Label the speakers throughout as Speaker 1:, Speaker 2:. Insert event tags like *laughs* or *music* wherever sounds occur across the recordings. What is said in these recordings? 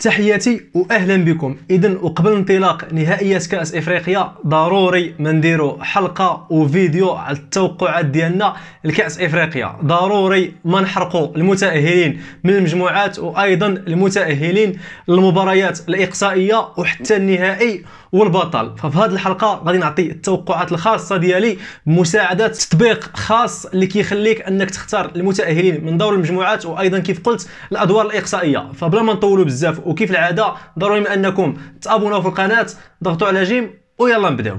Speaker 1: تحياتي واهلا بكم اذا وقبل انطلاق نهائيات كاس افريقيا ضروري ما نديرو حلقه وفيديو على التوقعات ديالنا لكاس افريقيا ضروري ما نحرقوا المتاهلين من المجموعات وايضا المتاهلين للمباريات الاقصائيه وحتى النهائي والبطل ففي هذه الحلقه غادي نعطي التوقعات الخاصه ديالي بمساعده تطبيق خاص اللي كيخليك انك تختار المتاهلين من دور المجموعات وايضا كيف قلت الادوار الاقصائيه فبلا ما نطولوا بزاف وكيف العاده ضروري من انكم تابوناو في القناه ضغطوا على جيم ويلا نبداو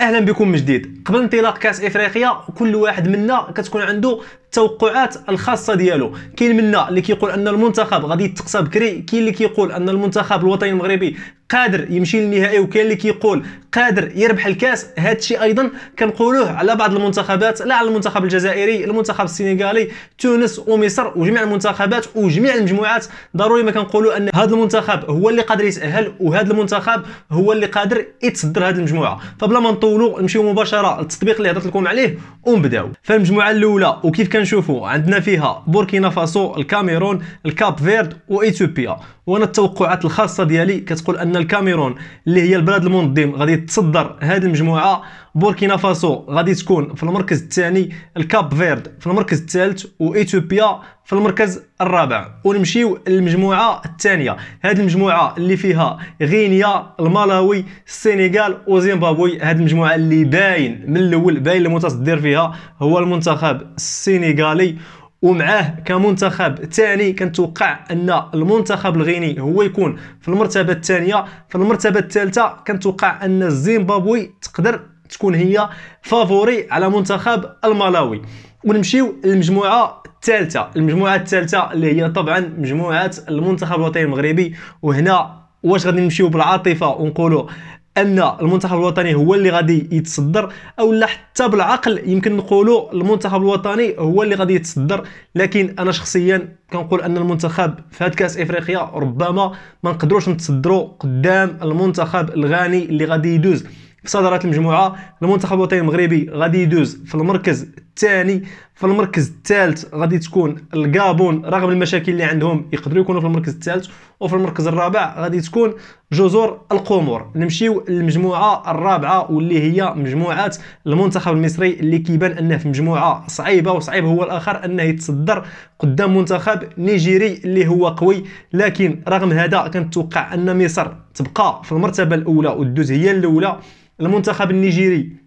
Speaker 1: اهلا بكم من جديد قبل انطلاق كاس افريقيا كل واحد منا كتكون عنده التوقعات الخاصه ديالو كاين منا اللي كيقول ان المنتخب غادي يتقصى بكري كاين اللي كيقول ان المنتخب الوطني المغربي قادر يمشي للنهائي وكاين اللي كيقول قادر يربح الكاس هذا الشيء ايضا كنقولوه على بعض المنتخبات لا على المنتخب الجزائري المنتخب السنغالي تونس ومصر وجميع المنتخبات وجميع المجموعات ضروري ما كنقولوا ان هذا المنتخب هو اللي قادر يتاهل وهذا المنتخب هو اللي قادر يتصدر هذه المجموعه فبلا ما نطولوا نمشيو مباشره للتطبيق اللي هضرت لكم عليه ونبداو فالمجموعه الاولى وكيف كان نشوفوا عندنا فيها بوركينا فاسو الكاميرون الكاب فيرد واثيوبيا وانا التوقعات الخاصه ديالي كتقول ان الكاميرون اللي هي البلد المنظم غادي تصدر هذه المجموعه بوركينا فاسو غادي تكون في المركز الثاني الكاب فيرد في المركز الثالث وايثيوبيا في المركز الرابع ونمشيو للمجموعه الثانيه هذه المجموعه اللي فيها غينيا المالاوي السنغال وزيمبابوي هذه المجموعه اللي باين من الاول باين المتصدر فيها هو المنتخب السنغالي ومعاه كمنتخب ثاني كنتوقع ان المنتخب الغيني هو يكون في المرتبه الثانيه في المرتبه الثالثه كنتوقع ان الزيمبابوي تقدر تكون هي فافوري على منتخب الملاوي ونمشيو للمجموعه الثالثه المجموعه الثالثه اللي هي طبعا مجموعه المنتخب الوطني المغربي وهنا واش غادي نمشيو بالعاطفه ونقولوا ان المنتخب الوطني هو اللي غادي يتصدر او لا حتى بالعقل يمكن نقولوا المنتخب الوطني هو اللي غادي يتصدر لكن انا شخصيا كنقول ان المنتخب في هاد كاس افريقيا ربما ما نقدروش نتصدروا قدام المنتخب الغاني اللي غادي يدوز في صدارة المجموعة المنتخب الوطني المغربي غادي يدوز في المركز الثاني في المركز الثالث غادي تكون الكابون رغم المشاكل اللي عندهم يقدروا يكونوا في المركز الثالث وفي المركز الرابع غادي تكون جزر القمر نمشيو للمجموعه الرابعه واللي هي مجموعه المنتخب المصري اللي كيبان انه في مجموعه صعيبه وصعيب هو الاخر انه يتصدر قدام منتخب نيجيري اللي هو قوي لكن رغم هذا كنتوقع ان مصر تبقى في المرتبه الاولى والدوز هي الاولى المنتخب النيجيري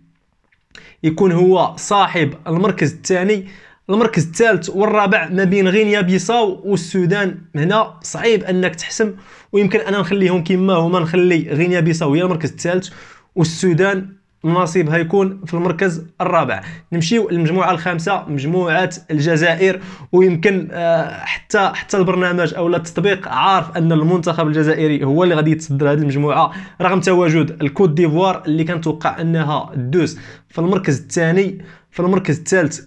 Speaker 1: يكون هو صاحب المركز الثاني المركز الثالث والرابع ما بين غينيا بيساو والسودان هنا صعيب انك تحسم ويمكن انا نخليهم كما هما نخلي غينيا بيساو هي المركز الثالث والسودان النصيب هيكون في المركز الرابع نمشيو للمجموعه الخامسه مجموعه الجزائر ويمكن آه، حتى حتى البرنامج او التطبيق عارف ان المنتخب الجزائري هو اللي غادي يتصدر هذه المجموعه رغم تواجد الكوت ديفوار اللي كنتوقع انها دوز في المركز الثاني في المركز الثالث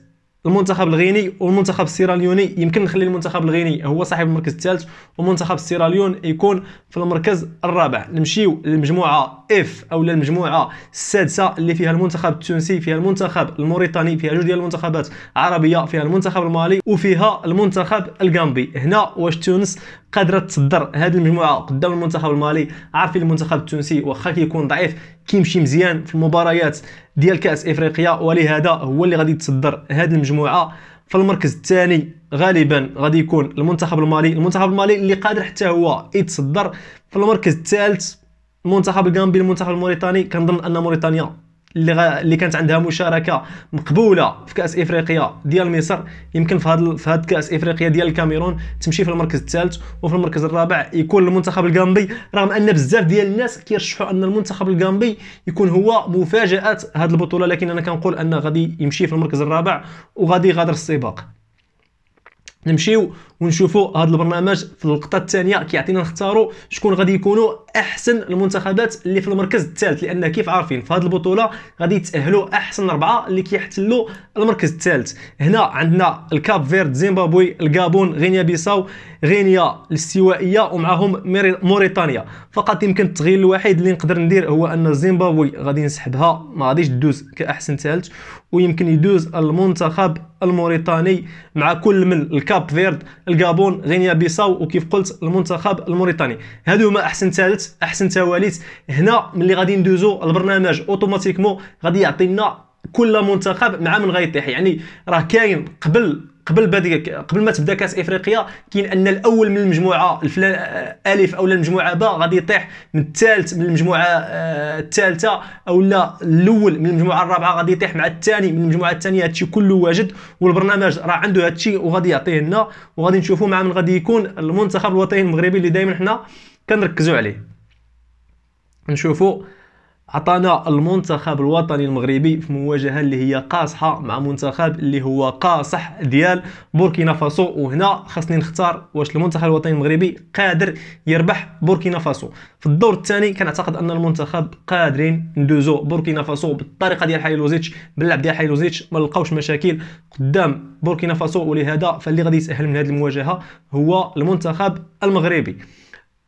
Speaker 1: المنتخب الغيني والمنتخب السيراليوني يمكن نخلي المنتخب الغيني هو صاحب المركز الثالث ومنتخب السيراليون يكون في المركز الرابع نمشيو للمجموعه اف او للمجموعه السادسه اللي فيها المنتخب التونسي فيها المنتخب الموريتاني فيها جوج ديال المنتخبات عربيه فيها المنتخب المالي وفيها المنتخب الغامبي هنا واش تونس قادره تصدر هذه المجموعه قدام المنتخب المالي عارفين المنتخب التونسي واخا كيكون ضعيف كيمشي مزيان في المباريات ديال كاس افريقيا ولهذا هو اللي غادي يتصدر هذه المجموعه في المركز الثاني غالبا غادي يكون المنتخب المالي المنتخب المالي اللي قادر حتى هو يتصدر في المركز الثالث المنتخب الغامبي المنتخب الموريتاني كنظن ان موريتانيا اللي غ... اللي كانت عندها مشاركه مقبوله في كاس افريقيا ديال مصر يمكن في هذا في هذا كاس افريقيا ديال الكاميرون تمشي في المركز الثالث وفي المركز الرابع يكون المنتخب الغامبي رغم ان بزاف ديال الناس كيرشحوا ان المنتخب الغامبي يكون هو مفاجاه هذه البطوله لكن انا كنقول ان غادي يمشي في المركز الرابع وغادي يغادر السباق نمشيو ونشوفوا هذا البرنامج في اللقطه الثانيه كيعطينا نختاروا شكون غادي يكونوا احسن المنتخبات اللي في المركز الثالث لان كيف عارفين في هذه البطوله غادي يتاهلوا احسن اربعه اللي كيحتلوا المركز الثالث هنا عندنا الكاب فيرد زيمبابوي الغابون غينيا بيساو غينيا الاستوائيه ومعهم موريتانيا فقط يمكن التغيير الوحيد اللي نقدر ندير هو ان زيمبابوي غادي نسحبها ما غاديش تدوز كاحسن ثالث ويمكن يدوز المنتخب الموريتاني مع كل من الكاب فيرد الغابون غينيا بيساو وكيف قلت المنتخب الموريتاني هادو هما احسن ثالث مقارنه احسن تواليت هنا ملي غادي ندوزو البرنامج اوتوماتيكمون غادي يعطينا كل منتخب مع من غيطيح يعني راه كاين قبل قبل بديك قبل ما تبدا كاس افريقيا كاين ان الاول من المجموعه الفلان آه، الف او المجموعه با غادي يطيح من الثالث من المجموعه آه، الثالثه او لا الاول من المجموعه الرابعه غادي يطيح مع الثاني من المجموعه الثانيه هادشي كله واجد والبرنامج راه عنده هادشي وغادي يعطيه لنا وغادي نشوفوا مع من غادي يكون المنتخب الوطني المغربي اللي دائما حنا كنركزوا عليه نشوفوا عطانا المنتخب الوطني المغربي في مواجهه اللي هي قاصحه مع منتخب اللي هو قاصح ديال بوركينا فاسو وهنا خاصني نختار واش المنتخب الوطني المغربي قادر يربح بوركينا فاسو في الدور الثاني كنعتقد ان المنتخب قادرين ندوزو بوركينا فاسو بالطريقه ديال حيلوزيتش باللعب ديال حيلوزيتش ما لقاوش مشاكل قدام بوركينا فاسو ولهذا فاللي غادي يتاهل من هذه المواجهه هو المنتخب المغربي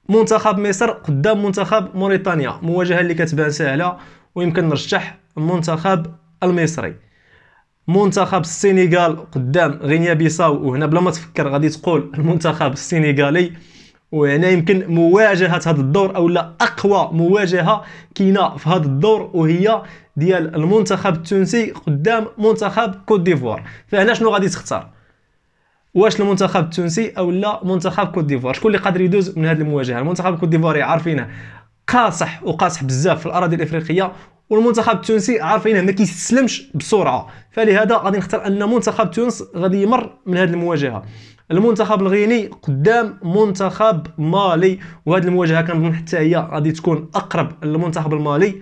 Speaker 1: منتخب مصر قدام منتخب موريتانيا مواجهه اللي كتبان سهله ويمكن نرشح المنتخب المصري منتخب السنغال قدام غينيا بيساو وهنا بلا ما تفكر غادي تقول المنتخب السنغالي وهنا يمكن مواجهه هذا الدور او لا اقوى مواجهه كاينه في هذا الدور وهي ديال المنتخب التونسي قدام منتخب كوت ديفوار فهنا شنو غادي تختار واش المنتخب التونسي او لا منتخب كوت ديفوار شكون اللي قادر يدوز من هذه المواجهه المنتخب الكوت ديفواري عارفينه قاصح وقاصح بزاف في الاراضي الافريقيه والمنتخب التونسي عارفينه ما كيستسلمش بسرعه فلهذا غادي نختار ان منتخب تونس غادي يمر من هذه المواجهه المنتخب الغيني قدام منتخب مالي وهذه المواجهه كنظن حتى هي غادي تكون اقرب للمنتخب المالي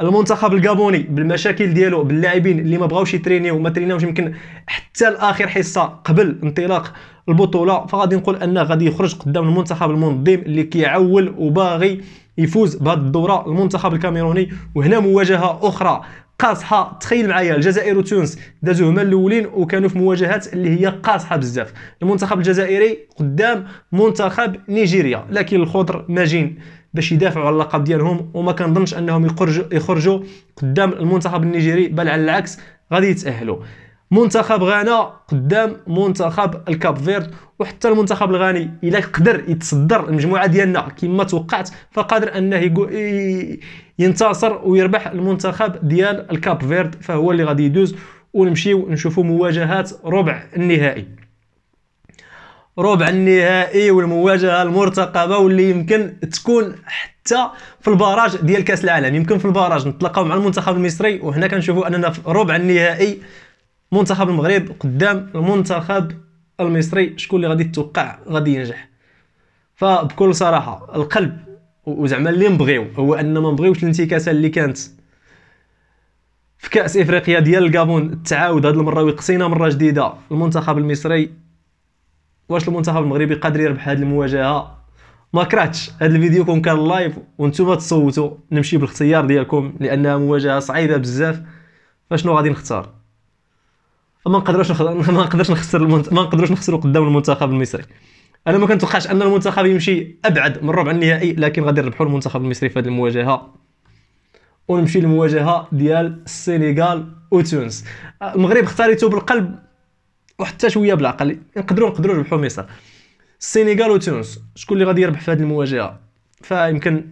Speaker 1: المنتخب الكابوني بالمشاكل ديالو باللاعبين اللي ما بغاوش يترينيو وما تريناوش يمكن حتى لاخر حصه قبل انطلاق البطوله فغادي نقول انه غادي يخرج قدام المنتخب المنظم اللي كيعول وباغي يفوز بهذه الدوره المنتخب الكاميروني وهنا مواجهه اخرى قاصحه تخيل معايا الجزائر وتونس دازو هما الاولين وكانوا في مواجهات اللي هي قاصحه بزاف المنتخب الجزائري قدام منتخب نيجيريا لكن الخضر ماجين باش يدافعوا على اللقب ديالهم وما كنظنش انهم يخرجوا يخرجوا قدام المنتخب النيجيري بل على العكس غادي يتاهلوا منتخب غانا قدام منتخب الكاب فيرد وحتى المنتخب الغاني الا قدر يتصدر المجموعه ديالنا كما توقعت فقادر انه ينتصر ويربح المنتخب ديال الكاب فيرد فهو اللي غادي يدوز ونمشيو نشوفوا مواجهات ربع النهائي ربع النهائي والمواجهه المرتقبه واللي يمكن تكون حتى في البراج ديال كاس العالم يمكن في البراج نتلاقاو مع المنتخب المصري وهنا كنشوفوا اننا في ربع النهائي منتخب المغرب قدام المنتخب المصري شكون اللي غادي يتوقع غادي ينجح فبكل صراحه القلب وزعما اللي نبغيو هو ان ما نبغيوش الانتكاسه اللي كانت في كاس افريقيا ديال الكابون تعاود هاد المره ويقصينا مره جديده المنتخب المصري واش المنتخب المغربي قادر يربح هذه المواجهه ما كرهتش هذا الفيديو كون كان لايف وانتم تصوتوا نمشي بالاختيار ديالكم لانها مواجهه صعيبه بزاف فشنو غادي نختار ما نقدروش نخ... *laughs* ما نقدرش نخسر المنت... ما نقدروش نخسروا قدام المنتخب المصري انا ما كنتوقعش ان المنتخب يمشي ابعد من ربع النهائي لكن غادي نربحوا المنتخب المصري في هذه المواجهه ونمشي للمواجهه ديال السنغال وتونس المغرب اختاريته بالقلب وحتى شويه بالعقل نقدروا نقدروا نربحوا مصر السنغال وتونس شكون اللي غادي يربح في هذه المواجهه فيمكن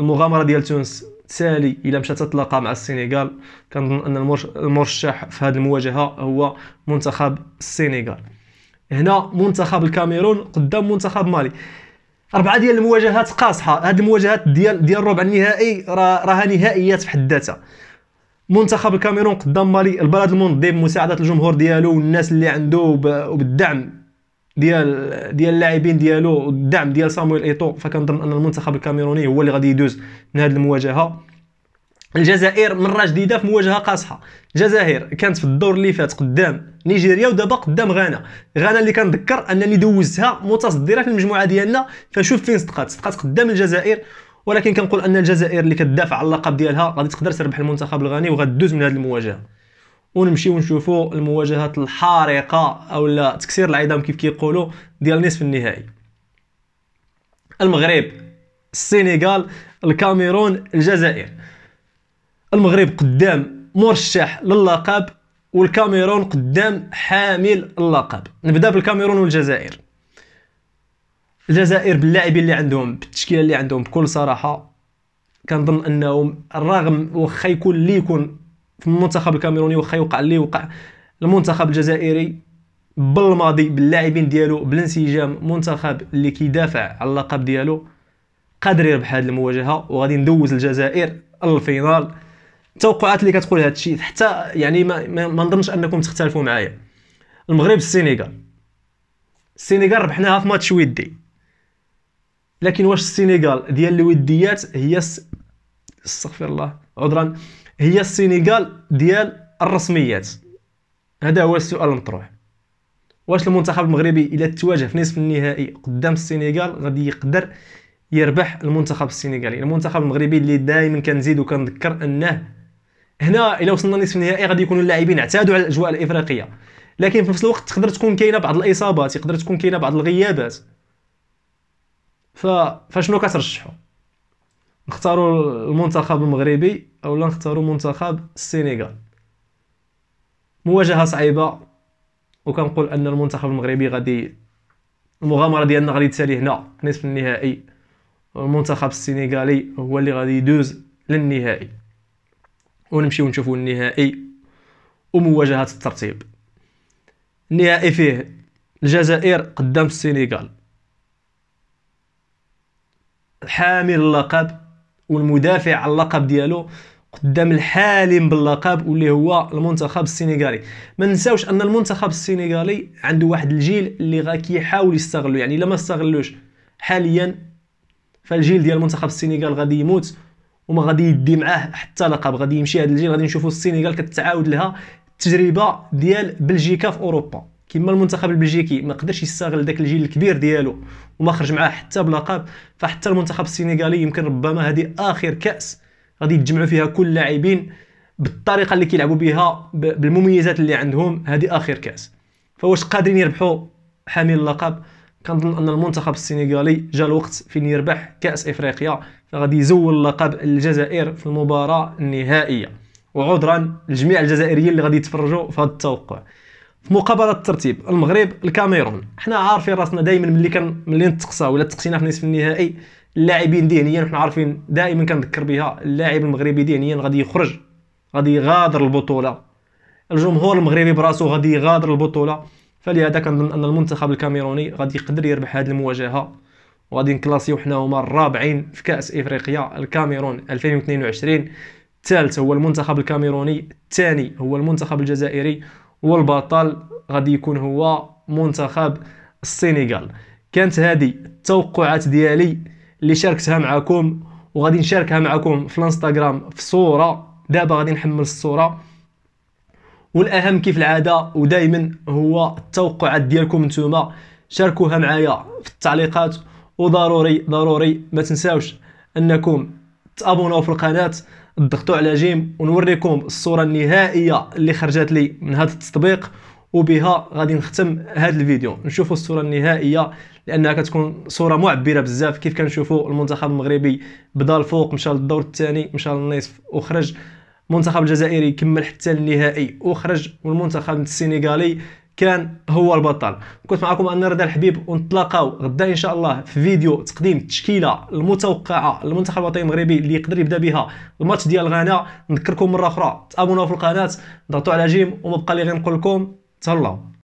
Speaker 1: المغامره ديال تونس تالي الى مشات تتلاقى مع السنغال كنظن ان المرشح في هذه المواجهه هو منتخب السنغال هنا منتخب الكاميرون قدام منتخب مالي اربعه ديال المواجهات قاصحه هذه المواجهات ديال ديال ربع النهائي راها نهائيات في حد ذاتها منتخب الكاميرون قدام مالي البلد المنظم مساعده الجمهور ديالو والناس اللي عنده وبالدعم ديال ديال اللاعبين ديالو والدعم ديال صامويل ايتو فكنظن ان المنتخب الكاميروني هو اللي غادي يدوز من هذه المواجهه الجزائر مره جديده في مواجهه قاصحه الجزائر كانت في الدور اللي فات قدام نيجيريا ودابا قدام غانا غانا اللي كنذكر انني دوزتها متصدره في المجموعه ديالنا فشوف فين صدقات صدقات قدام الجزائر ولكن كنقول ان الجزائر اللي كتدافع على اللقب ديالها غادي تقدر تربح المنتخب الغاني وغدوز من هذه المواجهه ونمشيو نشوفوا المواجهات الحارقه او لا تكسير العظام كيف كيقولوا ديال نصف النهائي المغرب السنغال الكاميرون الجزائر المغرب قدام مرشح للقب والكاميرون قدام حامل اللقب نبدا بالكاميرون والجزائر الجزائر باللاعبين اللي عندهم بالتشكيله اللي عندهم بكل صراحه كنظن انهم رغم واخا يكون اللي يكون في المنتخب الكاميروني واخا يوقع اللي وقع المنتخب الجزائري بالماضي باللاعبين ديالو بالانسجام منتخب اللي كيدافع على اللقب ديالو قادر يربح هذه المواجهه وغادي ندوز الجزائر للفينال التوقعات اللي كتقول هذا الشيء حتى يعني ما, ما, نظنش انكم تختلفوا معايا المغرب السينغال السينغال ربحناها في ماتش ودي لكن واش السينيغال ديال الوديات هي استغفر الله عذرا هي السينيغال ديال الرسميات هذا هو السؤال المطروح واش المنتخب المغربي الى تواجه في نصف النهائي قدام السينيغال غادي يقدر يربح المنتخب السينيغالي المنتخب المغربي اللي دائما كنزيد وكنذكر انه هنا الى وصلنا نصف النهائي غادي يكونوا اللاعبين اعتادوا على الاجواء الافريقيه لكن في نفس الوقت تقدر تكون كاينه بعض الاصابات تقدر تكون كاينه بعض الغيابات ف... فشنو كترشحوا نختاروا المنتخب المغربي اولا نختاروا منتخب السنغال مواجهه صعيبه وكنقول ان المنتخب المغربي غادي المغامره ديالنا غادي تسالي هنا نصف النهائي المنتخب السنغالي هو اللي غادي يدوز للنهائي ونمشيو نشوفوا النهائي ومواجهه الترتيب النهائي فيه الجزائر قدام السنغال حامل اللقب والمدافع على اللقب ديالو قدام الحالم باللقب واللي هو المنتخب السينغالي ما نساوش ان المنتخب السينغالي عنده واحد الجيل اللي كيحاول يستغلو يعني الا ما استغلوش حاليا فالجيل ديال المنتخب السينغال غادي يموت وما غادي يدي معاه حتى لقب غادي يمشي هذا الجيل غادي نشوفوا السينغال كتعاود لها التجربه ديال بلجيكا في اوروبا كما المنتخب البلجيكي ما قدرش يستغل ذاك الجيل الكبير ديالو وما خرج معاه حتى بلقب فحتى المنتخب السنغالي يمكن ربما هذه اخر كاس غادي يتجمعوا فيها كل اللاعبين بالطريقه اللي كيلعبوا بها بالمميزات اللي عندهم هذه اخر كاس فواش قادرين يربحوا حامل اللقب كنظن ان المنتخب السنغالي جا الوقت فين يربح كاس افريقيا فغادي يزول لقب الجزائر في المباراه النهائيه وعذرا لجميع الجزائريين اللي غادي يتفرجوا في هذا التوقع مقابله الترتيب المغرب الكاميرون حنا عارفين راسنا دائما ملي كان ملي نتقصى ولا تقصينا في نصف النهائي اللاعبين ذهنيا حنا عارفين دائما كنذكر بها اللاعب المغربي ذهنيا غادي يخرج غادي يغادر البطوله الجمهور المغربي براسو غادي يغادر البطوله فلهذا كنظن ان المنتخب الكاميروني غادي يقدر يربح هذه المواجهه وغادي نكلاسيو حنا هما الرابعين في كاس افريقيا الكاميرون 2022 الثالث هو المنتخب الكاميروني الثاني هو المنتخب الجزائري والبطل غادي يكون هو منتخب السنغال كانت هذه التوقعات ديالي اللي شاركتها معكم وغادي نشاركها معكم في الانستغرام في صوره دابا غادي نحمل الصوره والاهم كيف العاده ودائما هو التوقعات ديالكم نتوما شاركوها معايا في التعليقات وضروري ضروري ما تنساوش انكم تابوناو في القناه تضغطوا على جيم ونوريكم الصوره النهائيه اللي خرجت لي من هذا التطبيق وبها غادي نختم هذا الفيديو نشوفوا الصوره النهائيه لانها كتكون صوره معبره بزاف كيف كنشوفوا المنتخب المغربي بدا الفوق مشى للدور الثاني مشى للنصف وخرج المنتخب الجزائري كمل حتى النهائي وخرج والمنتخب السنغالي كان هو البطل كنت معكم انا رضا الحبيب ونتلاقاو غدا ان شاء الله في فيديو تقديم التشكيله المتوقعه للمنتخب الوطني المغربي اللي يقدر يبدا بها الماتش ديال غانا نذكركم مره اخرى تابوناو في القناه ضغطوا على جيم بقى لي غير نقول لكم تهلاو